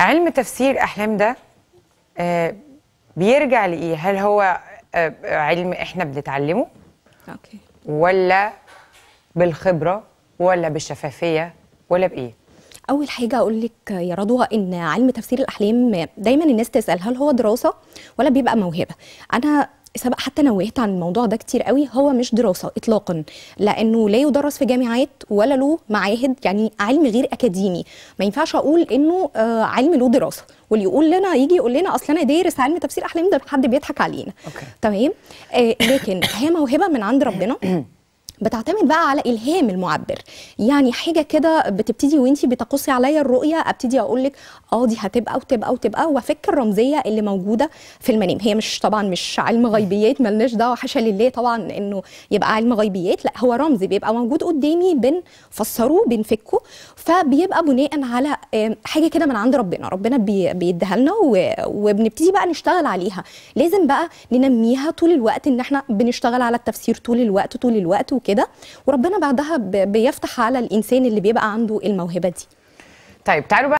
علم تفسير احلام ده آه، بيرجع لايه هل هو آه، علم احنا بنتعلمه اوكي ولا بالخبره ولا بالشفافيه ولا بايه اول حاجه اقول لك يا رضوى ان علم تفسير الاحلام دايما الناس تسال هل هو دراسه ولا بيبقى موهبه انا سبق حتى نوهت عن الموضوع ده كتير قوي هو مش دراسه اطلاقا لانه لا يدرس في جامعات ولا له معاهد يعني علم غير اكاديمي ما ينفعش اقول انه آه، علم له دراسه واللي يقول لنا يجي يقول لنا اصل انا دارس علم تفسير احلام ده حد بيضحك علينا تمام آه لكن هي موهبه من عند ربنا بتعتمد بقى على الهام المعبر يعني حاجه كده بتبتدي وانت بتقصي عليا الرؤيه ابتدي اقول لك اه دي هتبقى وتبقى وتبقى وافك الرمزيه اللي موجوده في المنام هي مش طبعا مش علم غيبيات ملناش دعوه حاشا لله طبعا انه يبقى علم غيبيات لا هو رمز بيبقى موجود قدامي بنفسره بنفكه فبيبقى بناء على حاجه كده من عند ربنا ربنا بيديها لنا وبنبتدي بقى نشتغل عليها لازم بقى ننميها طول الوقت ان احنا بنشتغل على التفسير طول الوقت طول الوقت كده وربنا بعدها بيفتح على الانسان اللي بيبقى عنده الموهبه دي طيب تعالوا بقى